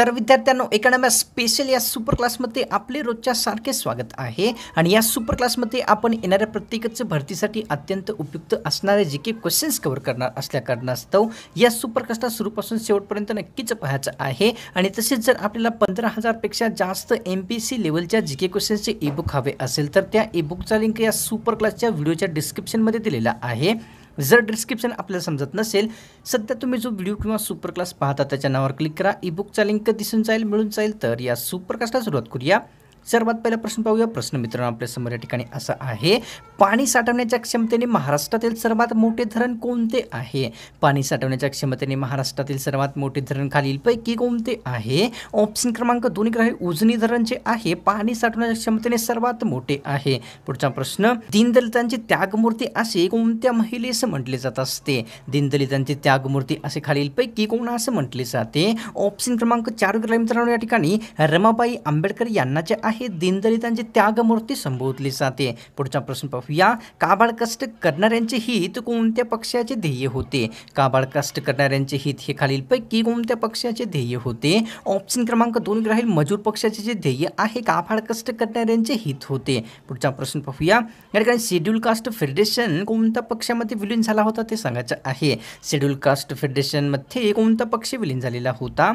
तर विद्यार्थ्यांनो एकाडम्या स्पेशल या सुपर क्लासमध्ये आपले रोजच्या सारखे स्वागत आहे आणि या सुपर क्लासमध्ये आपण येणाऱ्या प्रत्येकच भरतीसाठी अत्यंत उपयुक्त असणारे जे काही क्वेश्चन्स कव्हर करणार असल्या कारणास्तव या सुपर क्लासला सुरूपासून शेवटपर्यंत नक्कीच पाहायचं आहे आणि तसेच जर आपल्याला पंधरा हजारपेक्षा जास्त एम पी सी लेवलच्या जी के क्वेश्चन्सचे ईबुक हवे असेल तर त्या ईबुकचा लिंक या सुपर क्लासच्या व्हिडिओच्या डिस्क्रिप्शनमध्ये दिलेला आहे जर डिस्क्रिप्शन आपल्याला समजत नसेल सध्या तुम्ही जो व्हिडिओ किंवा सुपर क्लास पाहता त्याच्या नावावर क्लिक करा ई बुकचा लिंक दिसून जाईल मिळून जाईल तर या सुपर क्लासला सुरुवात करूया सर्वात पहिला प्रश्न पाहूया प्रश्न मित्रांनो आपल्या समोर या ठिकाणी असा आहे पाणी साठवण्याच्या क्षमतेने महाराष्ट्रातील सर्वात मोठे धरण कोणते आहे पाणी साठवण्याच्या क्षमतेने महाराष्ट्रातील सर्वात मोठे धरण खालीलपैकी कोणते आहे ऑप्शन क्रमांक दोन ग्रह उजनी धरण जे आहे पाणी साठवण्याच्या क्षमतेने सर्वात मोठे आहे पुढचा प्रश्न दीनदलितांची त्यागमूर्ती असे कोणत्या महिलेस म्हटले जात असते दीनदलितांची त्यागमूर्ती असे खालीलपैकी असं म्हटले जाते ऑप्शन क्रमांक चार ग्रह मित्रांनो या ठिकाणी रमाबाई आंबेडकर यांना जे आहे दिनदलितांची त्यागमूर्ती संबोधली जाते पुढचा प्रश्न पाहूया काबाड कष्ट करणाऱ्यांचे हित कोणत्या पक्षाचे ध्येय होते काबाड कष्ट करणाऱ्यांचे हित हे खालीलपैकी कोणत्या पक्षाचे ध्येय होते ऑप्शन क्रमांक दोन राहील मजूर पक्षाचे जे ध्येय आहे काबाड कष्ट करणाऱ्यांचे हित होते पुढचा प्रश्न पाहूया या ठिकाणी शेड्यूल कास्ट फेडरेशन कोणत्या पक्षामध्ये विलीन झाला होता ते सांगायचं आहे शेड्यूल कास्ट फेडरेशनमध्ये कोणता पक्ष विलीन झालेला होता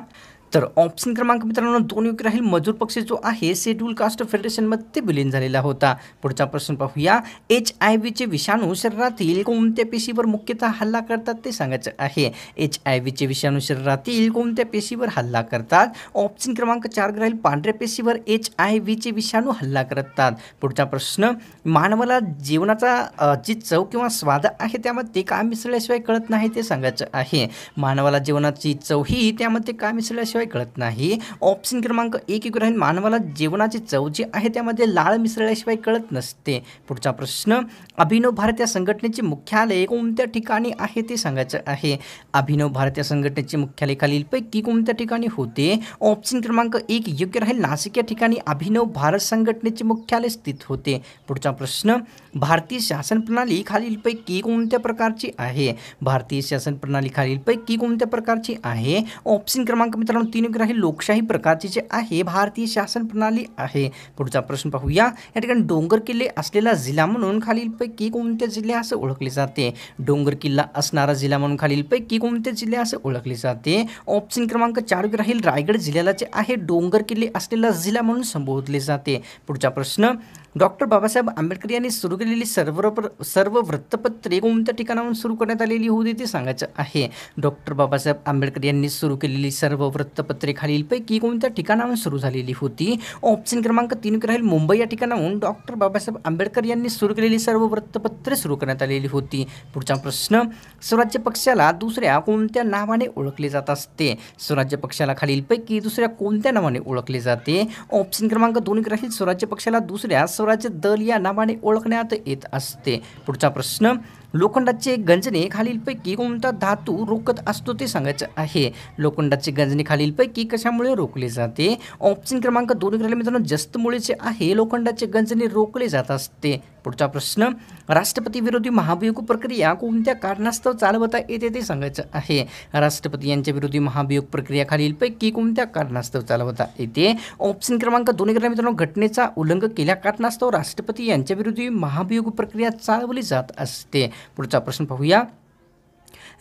तर ऑप्शन क्रमांक मित्रांनो दोन योग्य राहील मजूर पक्ष जो आहे शेड्यूल कास्ट फेडरेशनमध्ये विलीन झालेला होता पुढचा प्रश्न पाहूया एच आय व्हीचे विषाणू शरीरातील कोणत्या पेशीवर मुख्यतः हल्ला करतात ते सांगायचं आहे एच आय व्हीचे विषाणू शरीरातील कोणत्या पेशीवर हल्ला करतात ऑप्शन क्रमांक चार राहील पांढऱ्या पेशीवर एच आय व्हीचे विषाणू हल्ला करतात पुढचा प्रश्न मानवाला जेवणाचा जी चव किंवा स्वाद आहे त्यामध्ये काय मिसळल्याशिवाय कळत नाही ते सांगायचं आहे मानवाला जेवणाची चव ही त्यामध्ये काय मिसळल्याशिवाय कळत नाही ऑप्शन क्रमांक एक एक राहील मानवाला जेवणाची चव जी आहे त्यामध्ये लाळ मिसळल्याशिवाय कळत नसते पुढचा प्रश्न अभिनव भारत या संघटनेचे मुख्यालय कोणत्या ठिकाणी आहे ते सांगायचं आहे अभिनव भारत या संघटनेचे मुख्यालय खालीलपैकी कोणत्या ठिकाणी होते ऑप्शन क्रमांक एक योग्य राहील नाशिक या ठिकाणी अभिनव भारत संघटनेचे मुख्यालय स्थित होते पुढचा प्रश्न भारतीय शासन प्रणाली खालीलपैकी कोणत्या प्रकारची आहे भारतीय शासन प्रणाली खालीलपैकी कोणत्या प्रकारची आहे ऑप्शन क्रमांक मित्रांनो तीन तीनग्राही लोकशाही प्रकारची जे आहे भारतीय शासन प्रणाली आहे पुढचा प्रश्न पाहूया या ठिकाणी डोंगर किल्ले असलेला जिल्हा म्हणून खालीलपैकी कोणत्या जिल्ह्या असं ओळखले जाते डोंगर किल्ला असणारा जिल्हा म्हणून खालीलपैकी कोणत्या जिल्ह्या असं ओळखले जाते ऑप्शन क्रमांक चार राहील रायगड जिल्ह्याला जे आहे डोंगर किल्ले असलेला जिल्हा म्हणून संबोधले जाते पुढचा प्रश्न डॉक्टर बाबासाहेब आंबेडकर यांनी सुरू केलेली सर्व सर्व वृत्तपत्रे कोणत्या ठिकाणाहून सुरू करण्यात आलेली होती ते सांगायचं आहे डॉक्टर बाबासाहेब आंबेडकर यांनी सुरू केलेली सर्व वृत्तपत्रे खालीलपैकी कोणत्या ठिकाणाहून सुरू झालेली होती ऑप्शन क्रमांक तीन राहील मुंबई या ठिकाणाहून डॉक्टर बाबासाहेब आंबेडकर यांनी सुरू केलेली सर्व वृत्तपत्रे सुरू करण्यात आलेली होती पुढचा प्रश्न स्वराज्य पक्षाला दुसऱ्या कोणत्या नावाने ओळखले जात असते स्वराज्य पक्षाला खालीलपैकी दुसऱ्या कोणत्या नावाने ओळखले जाते ऑप्शन क्रमांक दोन राहील स्वराज्य पक्षाला दुसऱ्या स्वराज्य दल या नावाने ओळखण्यात येत असते पुढचा प्रश्न लोखंडाचे गंजणे खालीलपैकी कोणता धातू रोखत असतो ते सांगायचं आहे लोखंडाचे गंजणे खालीलपैकी कशामुळे रोखले जाते ऑप्शन क्रमांक दोन करायला मित्रांनो जास्त मुळेचे आहे लोखंडाचे गंजणे रोखले जात असते पुढचा प्रश्न राष्ट्रपती विरोधी महाभियोग प्रक्रिया कोणत्या कारणास्तव चालवता येते ते सांगायचं आहे राष्ट्रपती यांच्या विरोधी महाभियोग प्रक्रिया खालीलपैकी कोणत्या कारणास्तव चालवता येते ऑप्शन क्रमांक दोन करायला मित्रांनो घटनेचा उल्लंघ केल्या कारणास्तव राष्ट्रपती यांच्या विरोधी महाभियोग प्रक्रिया चालवली जात असते पुढचा प्रश्न पाहूया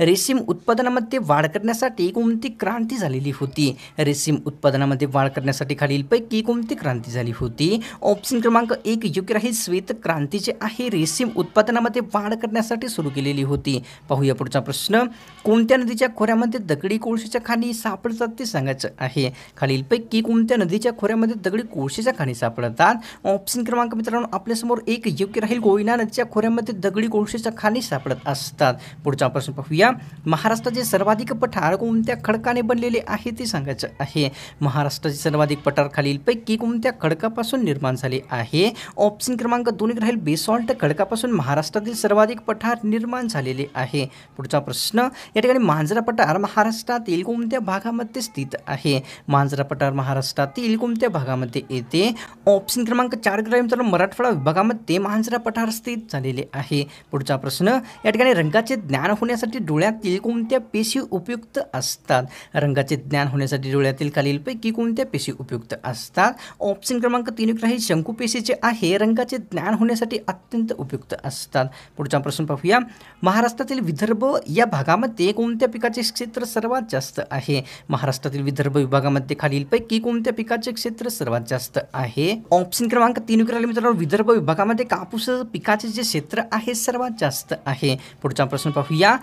रेशीम उत्पादनामध्ये वाढ करण्यासाठी कोणती क्रांती झालेली होती रेशीम उत्पादनामध्ये वाढ करण्यासाठी खालीलपैकी कोणती क्रांती झाली होती ऑप्शन क्रमांक एक योग्य राहील श्वेत क्रांती आहे रेशीम उत्पादनामध्ये वाढ करण्यासाठी सुरू केलेली होती पाहूया पुढचा प्रश्न कोणत्या नदीच्या खोऱ्यामध्ये दगडी कोळशीच्या खाणी सापडतात ते सांगायचं आहे खालीलपैकी कोणत्या नदीच्या खोऱ्यामध्ये दगडी कोळशीच्या खाणी सापडतात ऑप्शन क्रमांक मित्रांनो आपल्यासमोर एक योग्य राहील कोयना नदीच्या खोऱ्यामध्ये दगडी कोळशीच्या खाणी सापडत असतात पुढचा प्रश्न पाहूया या महाराष्ट्राचे सर्वाधिक पठार कोणत्या खडकाने बनलेले आहे ते सांगायचं आहे महाराष्ट्राचे सर्वाधिक पठार खालीलपैकी कोणत्या खडकापासून निर्माण झाले आहे ऑप्शन क्रमांक दोन राहील बेसॉल्ट खडकापासून महाराष्ट्रातील सर्वाधिक पठार निर्माण झालेले आहे पुढचा प्रश्न या ठिकाणी मांजरा पठार महाराष्ट्रातील कोणत्या भागामध्ये स्थित आहे मांजरा पठार महाराष्ट्रातील कोणत्या भागामध्ये येते ऑप्शन क्रमांक चार ग्राम तर मराठवाडा विभागामध्ये मांजरा पठार स्थित झालेले आहे पुढचा प्रश्न या ठिकाणी रंगाचे ज्ञान होण्यासाठी डोळ्यातील कोणत्या पेशी उपयुक्त असतात रंगाचे ज्ञान होण्यासाठी डोळ्यातील खालीलपैकी कोणत्या पेशी उपयुक्त असतात ऑप्शन क्रमांक तीन आहे शंकू पेशीचे आहे रंगाचे ज्ञान होण्यासाठी अत्यंत उपयुक्त असतात पुढचा प्रश्न पाहूया महाराष्ट्रातील विदर्भ या भागामध्ये कोणत्या पिकाचे क्षेत्र सर्वात जास्त आहे महाराष्ट्रातील विदर्भ विभागामध्ये खालीलपैकी कोणत्या पिकाचे क्षेत्र सर्वात जास्त आहे ऑप्शन क्रमांक तीन विक्राल मित्रांनो विदर्भ विभागामध्ये कापूस पिकाचे जे क्षेत्र आहे सर्वात जास्त आहे पुढचा प्रश्न पाहूया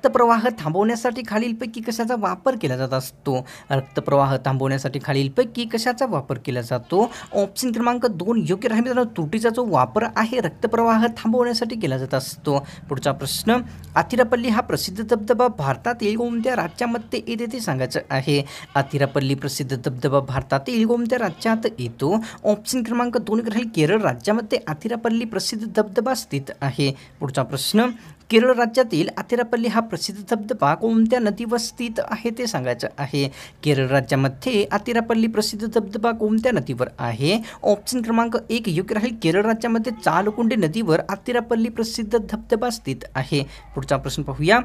रक्तप्रवाह थांबवण्यासाठी खालीलपैकी कशाचा वापर केला जात असतो रक्तप्रवाह थांबवण्यासाठी खालीलपैकी कशाचा वापर केला जातो ऑप्शन क्रमांक दोन योग्य राहील मित्रांनो तुटीचा जो वापर आहे रक्तप्रवाह थांबवण्यासाठी केला जात असतो पुढचा प्रश्न आथिरापल्ली हा प्रसिद्ध धबधबा भारतातील कोणत्या राज्यामध्ये येते ते सांगायचं आहे आथिरापल्ली प्रसिद्ध धबधबा भारतातील कोणत्या राज्यात येतो ऑप्शन क्रमांक दोन राहील केरळ राज्यामध्ये आथिरापल्ली प्रसिद्ध धबधबा स्थित आहे पुढचा प्रश्न केरळ राज्यातील आथेरापल्ली हा प्रसिद्ध धबधबा कोणत्या नदीवर स्थित आहे ते सांगायचं आहे केरळ राज्यामध्ये आथेरापल्ली प्रसिद्ध धबधबा कोणत्या नदीवर आहे ऑप्शन क्रमांक एक योग्य राहील केरळ राज्यामध्ये चालकुंडे नदीवर आथेरापल्ली प्रसिद्ध धबधबा स्थित आहे पुढचा प्रश्न पाहूया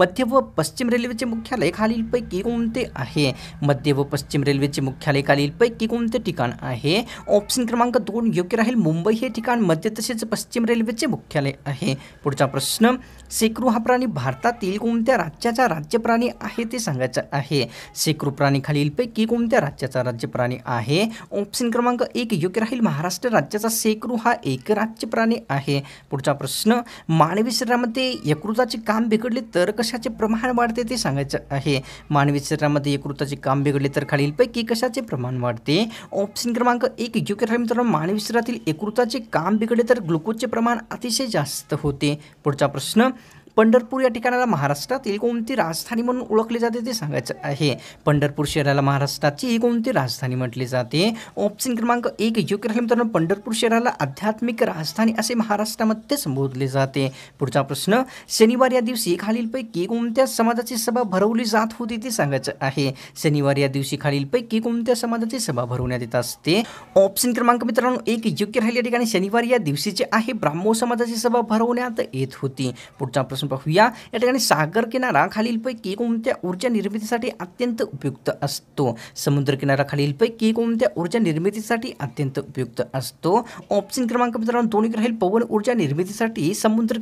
मध्य व पश्चिम रेल्वेचे मुख्यालय खालीलपैकी कोणते आहे मध्य व पश्चिम रेल्वेचे मुख्यालय खालीलपैकी कोणते ठिकाण आहे ऑप्शन क्रमांक दोन योग्य राहील मुंबई हे ठिकाण मध्य तसेच पश्चिम रेल्वेचे मुख्यालय आहे पुढचा प्रश्न सेक्रू हा प्राणी भारतातील कोणत्या राज्याचा राज्य प्राणी आहे ते सांगायचं आहे सेक्रू प्राणी खालीलपैकी कोणत्या राज्याचा राज्य प्राणी आहे ऑप्शन क्रमांक एक योग्य राहील महाराष्ट्र राज्याचा सेक्रू हा एक राज्य प्राणी आहे पुढचा प्रश्न मानवी शरीरामध्ये यकृताचे काम बिघडले तर कशाचे प्रमाण वाढते ते सांगायचं आहे मानवी शरीरामध्ये एकृताचे काम बिघडले तर खालीलपैकी कशाचे प्रमाण वाढते ऑप्शन क्रमांक एक योग्य मित्रांनो मानवी शरीरातील एकृताचे काम बिघडले तर ग्लुकोजचे प्रमाण अतिशय जास्त होते पुढचा प्रश्न पंढरपूर या ठिकाणाला महाराष्ट्रातील कोणती राजधानी म्हणून ओळखली जाते ते सांगायचं आहे पंढरपूर शहराला महाराष्ट्राची ही कोणती राजधानी म्हटली जाते ऑप्शन क्रमांक एक योग्य राहील मित्रांनो पंढरपूर शहराला आध्यात्मिक राजधानी असे महाराष्ट्रामध्ये संबोधले जाते पुढचा प्रश्न शनिवार या दिवशी खालीलपैकी कोणत्या समाजाची सभा भरवली जात होती ते सांगायचं आहे शनिवार या दिवशी खालीलपैकी कोणत्या समाजाची सभा भरवण्यात येत असते ऑप्शन क्रमांक मित्रांनो एक योग्य राहिले या ठिकाणी शनिवार या दिवशीचे आहे ब्राह्मो समाजाची सभा भरवण्यात येत होती पुढचा प्रश्न प्रश्न पाहूया या ठिकाणी सागर किनारा खालीलपैकी कोणत्या ऊर्जा निर्मितीसाठी अत्यंत उपयुक्त असतो किनारा खालीलपैकी कोणत्या ऊर्जा निर्मितीसाठी अत्यंत उपयुक्त असतो ऑप्शन क्रमांक मित्रांनो दोन्ही राहील पवन ऊर्जा निर्मितीसाठी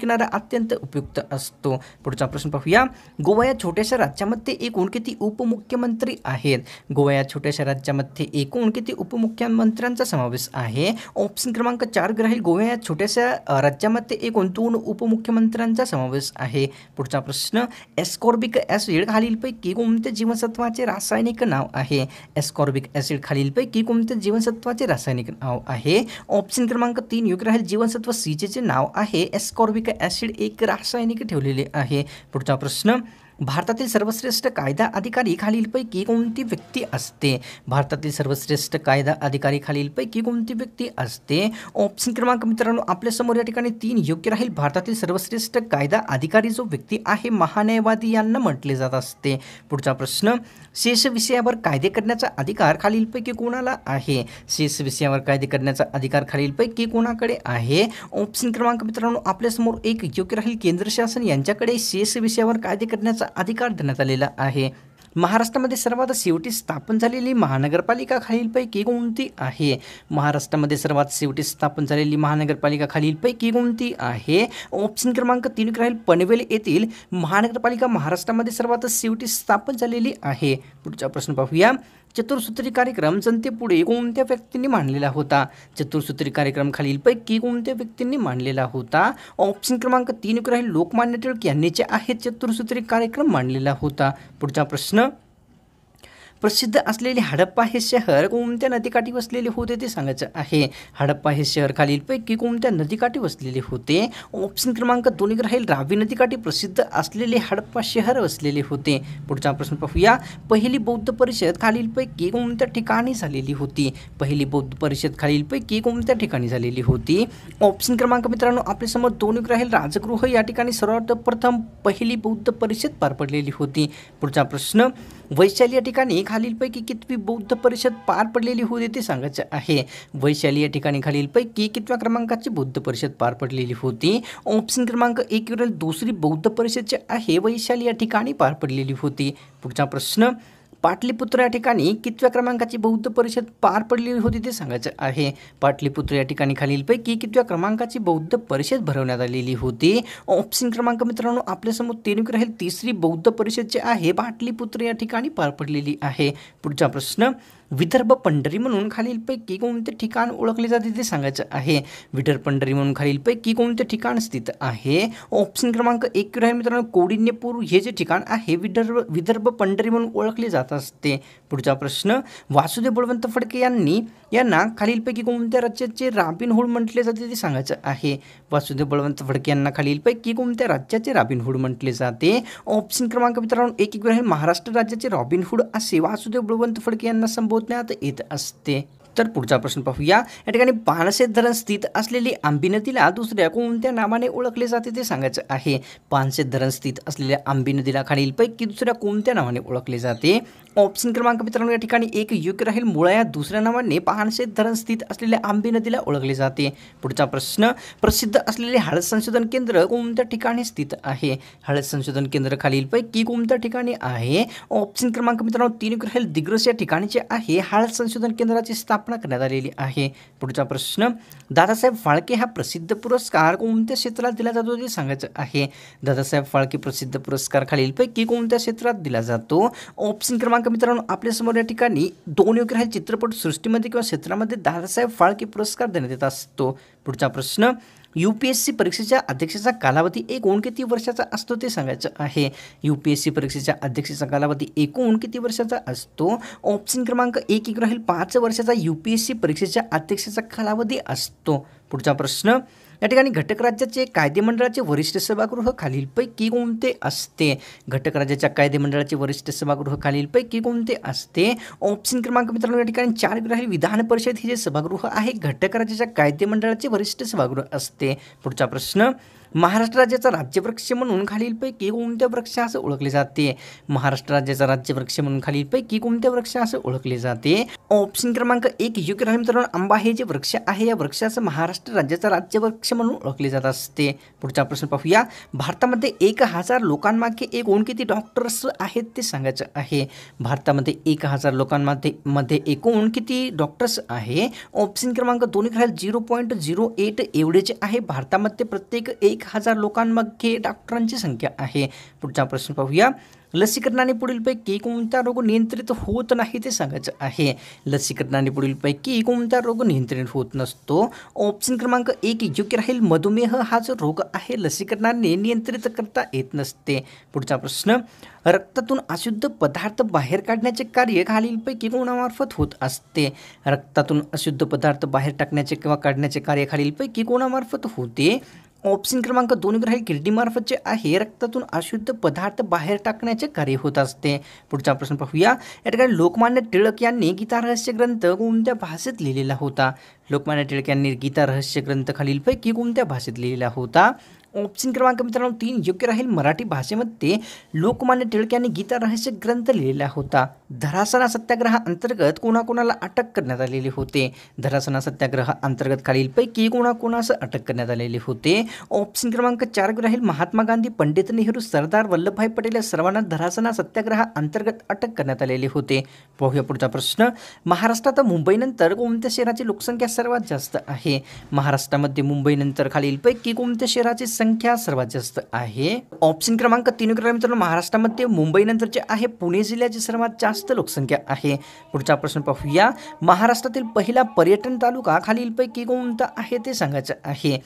किनारा अत्यंत उपयुक्त असतो पुढचा प्रश्न पाहूया गोवा या छोट्याशा राज्यामध्ये एकूण किती उपमुख्यमंत्री आहेत गोवा या छोट्याशा राज्यामध्ये एकूण किती उपमुख्यमंत्र्यांचा समावेश आहे ऑप्शन क्रमांक चार ग्राहील गोव्या या छोट्याशा राज्यामध्ये एकूण दोन उपमुख्यमंत्र्यांचा समावेश आहे पुढचा प्रश्न एस्कॉर्बिक ॲसिड खालीलपैकी कोणत्या जीवनसत्वाचे रासायनिक नाव आहे एस्कॉर्बिक ॲसिड खालीलपैकी कोणत्या जीवनसत्वाचे रासायनिक नाव आहे ऑप्शन क्रमांक तीन योग्य राहील जीवनसत्व सीचे नाव आहे एस्कॉर्बिक ॲसिड एक रासायनिक ठेवलेले आहे पुढचा प्रश्न भारतातील सर्वश्रेष्ठ कायदा अधिकारी खालीलपैकी कोणती व्यक्ती असते भारतातील सर्वश्रेष्ठ कायदा अधिकारी खालीलपैकी कोणती व्यक्ती असते ऑप्शन क्रमांक मित्रांनो आपल्यासमोर या ठिकाणी तीन योग्य राहील भारतातील सर्वश्रेष्ठ कायदा अधिकारी जो व्यक्ती आहे महान्यायवादी यांना म्हटले जात असते पुढचा प्रश्न शेष विषयावर कायदे करण्याचा अधिकार खालीलपैकी कोणाला आहे शेष विषयावर कायदे करण्याचा अधिकार खालीलपैकी कोणाकडे आहे ऑप्शन क्रमांक मित्रांनो आपल्यासमोर एक योग्य राहील केंद्र शासन यांच्याकडे शेष विषयावर कायदे करण्याचा करण्याचा अधिकार देण्यात आलेला आहे महाराष्ट्रामध्ये सर्वात शेवटी स्थापन झालेली महानगरपालिका खालीलपैकी कोणती आहे महाराष्ट्रामध्ये सर्वात शेवटी स्थापन झालेली महानगरपालिका खालीलपैकी कोणती आहे ऑप्शन क्रमांक तीन राहील पनवेल येथील महानगरपालिका महाराष्ट्रामध्ये सर्वात शेवटी स्थापन झालेली आहे पुढचा प्रश्न पाहूया चतुर्सूत्री कार्यक्रम जनतेपुढे कोणत्या व्यक्तींनी मांडलेला होता चतुर्सूत्री कार्यक्रम खालीलपैकी कोणत्या व्यक्तींनी मांडलेला होता ऑप्शन क्रमांक तीन लोकमान्य टिळक जे आहेत चतुर्सूत्री कार्यक्रम मांडलेला होता पुढचा प्रश्न प्रसिद्ध असलेले हडप्पा हे शहर कोणत्या नदीकाठी वसलेले होते ते सांगायचं आहे हडप्पा हे शहर खालीलपैकी कोणत्या नदीकाठी वसलेले होते ऑप्शन क्रमांक दोन्ही राहील रावी नदीकाठी प्रसिद्ध असलेले हडप्पा शहर वसलेले होते पुढचा प्रश्न पाहूया पहिली बौद्ध परिषद खालीलपैकी कोणत्या ठिकाणी झालेली होती पहिली बौद्ध परिषद खालीलपैकी कोणत्या ठिकाणी झालेली होती ऑप्शन क्रमांक मित्रांनो आपल्यासमोर दोन्ही राहील राजगृह या ठिकाणी सर्वात प्रथम पहिली बौद्ध परिषद पार पडलेली होती पुढचा प्रश्न वैशाली या ठिकाणी खालीलपैकी कितवी बौद्ध परिषद पार पडलेली होती ते सांगायचं आहे वैशाली या ठिकाणी खालीलपैकी कितव्या क्रमांकाची बौद्ध परिषद पार पडलेली होती ऑप्शन क्रमांक एक दुसरी बौद्ध परिषद आहे वैशाली या ठिकाणी पार पडलेली होती पुढचा प्रश्न पाटलीपुत्र या ठिकाणी कितव्या क्रमांकाची बौद्ध परिषद पार पडलेली होती ते सांगायचं आहे पाटलीपुत्र या ठिकाणी खालीलपैकी कितव्या क्रमांकाची बौद्ध परिषद भरवण्यात आलेली होती ऑप्शन क्रमांक मित्रांनो आपल्यासमोर तेनुक राहील तिसरी बौद्ध परिषद जे आहे पाटलीपुत्र या ठिकाणी पार पडलेली आहे पुढचा प्रश्न विदर्भ पंढरी म्हणून खालीलपैकी कोणते ठिकाण ओळखले जाते ते सांगायचं आहे विदर्भ पंढरी म्हणून खालीलपैकी कोणते ठिकाण स्थित आहे ऑप्शन क्रमांक एक आहे मित्रांनो कोडिन्यपूर हे जे ठिकाण आहे विदर्भ विदर्भ पंढरी म्हणून ओळखले जात असते पुढचा प्रश्न वासुदेव बळवंत फडके यांनी यांना खालीलपैकी कोणत्या राज्याचे हूड म्हटले जाते ते सांगायचं आहे वासुदेव बळवंत फडके यांना खालीलपैकी कोणत्या राज्याचे हूड म्हटले जाते ऑप्शन क्रमांक मित्रांनो एक एक वेळ महाराष्ट्र राज्याचे रॉबिन रॉबिनहूड असे वासुदेव बळवंत फडके यांना संबोधण्यात येत असते तर पुढचा प्रश्न पाहूया या ठिकाणी पानसे धरण स्थित असलेली आंबी नदीला दुसऱ्या कोणत्या नावाने ओळखले जाते ते सांगायचं आहे पानसे धरण स्थित असलेल्या आंबी नदीला खालीलपैकी दुसऱ्या कोणत्या नावाने ओळखले जाते ऑप्शन क्रमांक मित्रांनो या ठिकाणी एक योग्य राहील मुळा या दुसऱ्या नावाने पानसे धरण स्थित असलेल्या आंबी नदीला ओळखले जाते पुढचा प्रश्न प्रसिद्ध असलेले हळद संशोधन केंद्र कोणत्या ठिकाणी स्थित आहे हळद संशोधन केंद्र खालीलपैकी कोणत्या ठिकाणी आहे ऑप्शन क्रमांक मित्रांनो तीन राहील दिग्रस या ठिकाणीचे आहे हळद संशोधन केंद्राची स्थापना स्थापना करण्यात आलेली आहे पुढचा प्रश्न दादासाहेब फाळके हा प्रसिद्ध पुरस्कार कोणत्या क्षेत्रात दिला जातो ते सांगायचं आहे दादासाहेब फाळके प्रसिद्ध पुरस्कार खालीलपैकी कोणत्या क्षेत्रात दिला जातो ऑप्शन क्रमांक मित्रांनो आपल्यासमोर या ठिकाणी दोन योग्य आहे चित्रपट सृष्टीमध्ये किंवा क्षेत्रामध्ये दादासाहेब फाळके पुरस्कार देण्यात येत असतो पुढचा प्रश्न यू पी एस सी परीक्षेच्या अध्यक्षेचा कालावधी एकूण किती वर्षाचा असतो ते सांगायचं आहे यू पी एस सी परीक्षेच्या अध्यक्षेचा कालावधी एकूण किती वर्षाचा असतो ऑप्शन क्रमांक एक एक राहील पाच वर्षाचा यू पी एस सी परीक्षेच्या अध्यक्षेचा कालावधी असतो पुढचा प्रश्न या ठिकाणी घटक राज्याचे कायदेमंडळाचे वरिष्ठ सभागृह खालीलपैकी कोणते असते घटक राज्याच्या कायदेमंडळाचे वरिष्ठ सभागृह खालीलपैकी कोणते असते ऑप्शन क्रमांक मित्रांनो या ठिकाणी चार ग्रह विधान परिषद हे जे सभागृह आहे घटक राज्याच्या कायदेमंडळाचे वरिष्ठ सभागृह असते पुढचा प्रश्न महाराष्ट्र राज्याचा राज्यवृक्ष म्हणून खालीलपैकी कोणत्या वृक्ष असं ओळखले जाते महाराष्ट्र राज्याचा राज्यवृक्ष म्हणून खालीलपैकी कोणत्या वृक्ष असं ओळखले जाते ऑप्शन क्रमांक एक युग राहील तरुण आंबा हे जे वृक्ष आहे या वृक्षाचं महाराष्ट्र राज्याचा राज्यवृक्ष म्हणून ओळखले जात असते पुढचा प्रश्न पाहूया भारतामध्ये एक हजार लोकांमागे एकूण किती डॉक्टर्स आहेत ते सांगायचं आहे भारतामध्ये एक हजार लोकांमध्ये मध्ये एकूण किती डॉक्टर्स आहे ऑप्शन क्रमांक दोन्ही खाली झिरो पॉईंट झिरो एट एवढेचे आहे भारतामध्ये प्रत्येक एक हजार लोकांमध्ये डॉक्टरांची संख्या आहे पुढचा प्रश्न पाहूया लसीकरणाने पुढीलपैकी कोणता रोग नियंत्रित होत नाही ते सांगायचं आहे लसीकरणाने पुढीलपैकी कोणता रोग नियंत्रित होत नसतो ऑप्शन क्रमांक एक योग्य राहील मधुमेह हा जो रोग आहे लसीकरणाने नियंत्रित करता येत नसते पुढचा प्रश्न रक्तातून अशुद्ध पदार्थ बाहेर काढण्याचे कार्य खालीलपैकी कोणामार्फत होत असते रक्तातून अशुद्ध पदार्थ बाहेर टाकण्याचे किंवा काढण्याचे कार्य खालीलपैकी कोणामार्फत होते ऑप्शन क्रमांक दोन ग्राही मार्फत जे आहे रक्तातून अशुद्ध पदार्थ बाहेर टाकण्याचे कार्य होत असते पुढचा प्रश्न पाहूया या ठिकाणी लोकमान्य टिळक यांनी गीता रहस्य ग्रंथ कोणत्या भाषेत लिहिलेला होता लोकमान्य टिळक यांनी गीता रहस्य ग्रंथ खालीलपैकी कोणत्या भाषेत लिहिलेला होता ऑप्शन क्रमांक मित्रांनो तीन योग्य राहील मराठी भाषेमध्ये लोकमान्य टिळक यांनी गीता रहस्य ग्रंथ लिहिलेला होता धरासना अंतर्गत कोणाकोणाला अटक करण्यात आलेली होते धरासना खालील खालीलपैकी कोणाकोणास अटक करण्यात आलेली होते ऑप्शन क्रमांक चार राहील महात्मा गांधी पंडित नेहरू सरदार वल्लभभाई पटेल या सर्वांना धरासना अंतर्गत अटक करण्यात आलेली होते पाहूया पुढचा प्रश्न महाराष्ट्रात मुंबईनंतर कोणत्या शहराची लोकसंख्या सर्वात जास्त आहे महाराष्ट्रामध्ये मुंबईनंतर खालीलपैकी कोणत्या शहराची संख्या सर्वात जास्त आहे ऑप्शन क्रमांक तीन मित्रांनो महाराष्ट्रामध्ये मुंबईनंतर जे आहे पुणे जिल्ह्याची सर्वात जास्त जास्त लोकसंख्या आहे पुढचा प्रश्न पाहूया महाराष्ट्रातील पहिला पर्यटन तालुका खालीलपैकी कोणता आहे ते सांगायचं आहे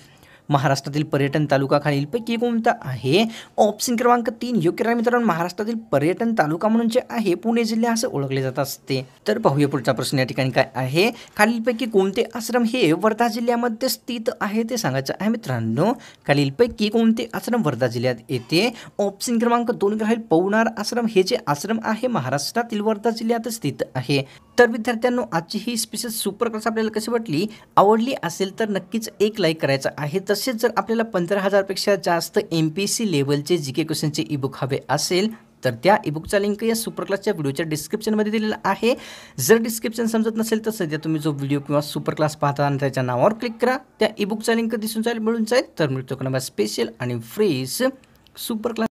महाराष्ट्रातील पर्यटन तालुका खालीलपैकी कोणता आहे ऑप्शन क्रमांक तीन योग्य राहील मित्रांनो महाराष्ट्रातील पर्यटन तालुका म्हणून जे आहे पुणे जिल्हा असं ओळखले जात असते तर पाहूया पुढचा प्रश्न या ठिकाणी काय आहे खालीलपैकी कोणते आश्रम हे वर्धा जिल्ह्यामध्ये स्थित आहे ते सांगायचं आहे मित्रांनो खालीलपैकी कोणते आश्रम वर्धा जिल्ह्यात येते ऑप्शन क्रमांक दोन राहील पवनार आश्रम हे जे आश्रम आहे महाराष्ट्रातील वर्धा जिल्ह्यात स्थित आहे तर विद्यार्थ्यांनो आजची ही स्पेशल सुपर क्लास आपल्याला कशी वाटली आवडली असेल तर नक्कीच एक लाईक करायचं आहे तर तसेच जर आपल्याला पंधरा हजारपेक्षा जास्त एम पी सी लेवलचे जी के क्वेश्चनचे ईबुक हवे असेल तर त्या ईबुकचा लिंक या सुपर क्लासच्या व्हिडिओच्या डिस्क्रिप्शनमध्ये दिलेला आहे जर डिस्क्रिप्शन समजत नसेल तर सध्या तुम्ही जो व्हिडिओ किंवा सुपर क्लास पाहता त्याच्या नावावर क्लिक करा त्या ईबुकचा लिंक दिसून जाईल मिळून जाईल तर मिळतो कोणाला स्पेशल आणि फ्रीज सुपर क्लास